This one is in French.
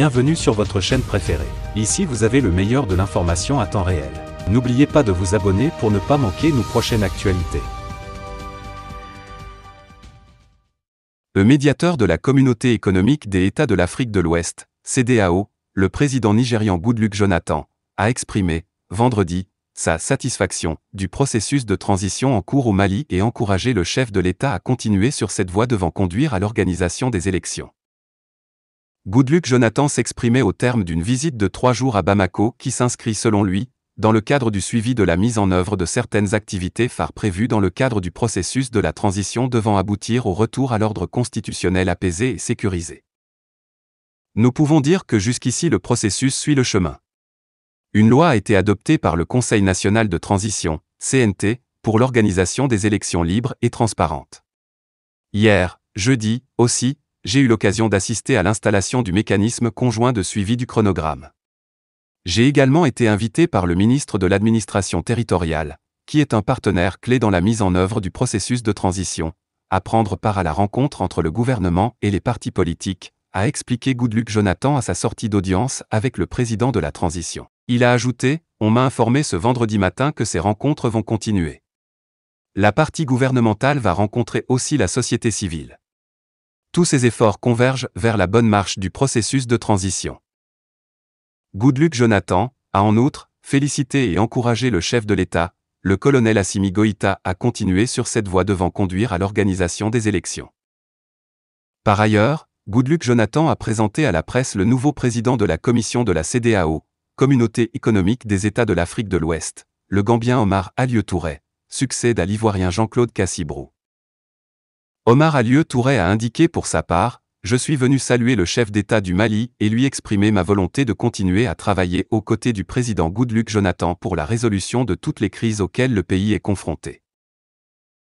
Bienvenue sur votre chaîne préférée. Ici vous avez le meilleur de l'information à temps réel. N'oubliez pas de vous abonner pour ne pas manquer nos prochaines actualités. Le médiateur de la Communauté économique des États de l'Afrique de l'Ouest, CDAO, le président nigérian Goodluck Jonathan, a exprimé, vendredi, sa satisfaction du processus de transition en cours au Mali et encouragé le chef de l'État à continuer sur cette voie devant conduire à l'organisation des élections. Goodluck Jonathan s'exprimait au terme d'une visite de trois jours à Bamako qui s'inscrit selon lui, dans le cadre du suivi de la mise en œuvre de certaines activités phares prévues dans le cadre du processus de la transition devant aboutir au retour à l'ordre constitutionnel apaisé et sécurisé. Nous pouvons dire que jusqu'ici le processus suit le chemin. Une loi a été adoptée par le Conseil national de transition, CNT, pour l'organisation des élections libres et transparentes. Hier, jeudi, aussi, j'ai eu l'occasion d'assister à l'installation du mécanisme conjoint de suivi du chronogramme. J'ai également été invité par le ministre de l'Administration territoriale, qui est un partenaire clé dans la mise en œuvre du processus de transition, à prendre part à la rencontre entre le gouvernement et les partis politiques, a expliqué Goodluck Jonathan à sa sortie d'audience avec le président de la transition. Il a ajouté On m'a informé ce vendredi matin que ces rencontres vont continuer. La partie gouvernementale va rencontrer aussi la société civile tous ces efforts convergent vers la bonne marche du processus de transition. Goodluck Jonathan a en outre félicité et encouragé le chef de l'État, le colonel Assimi Goïta, à continuer sur cette voie devant conduire à l'organisation des élections. Par ailleurs, Goodluck Jonathan a présenté à la presse le nouveau président de la commission de la CDAO, Communauté économique des États de l'Afrique de l'Ouest, le Gambien Omar Alieu succède à l'Ivoirien Jean-Claude Cassibrou. Omar Alieu Touré a indiqué pour sa part, je suis venu saluer le chef d'État du Mali et lui exprimer ma volonté de continuer à travailler aux côtés du président Goodluck Jonathan pour la résolution de toutes les crises auxquelles le pays est confronté.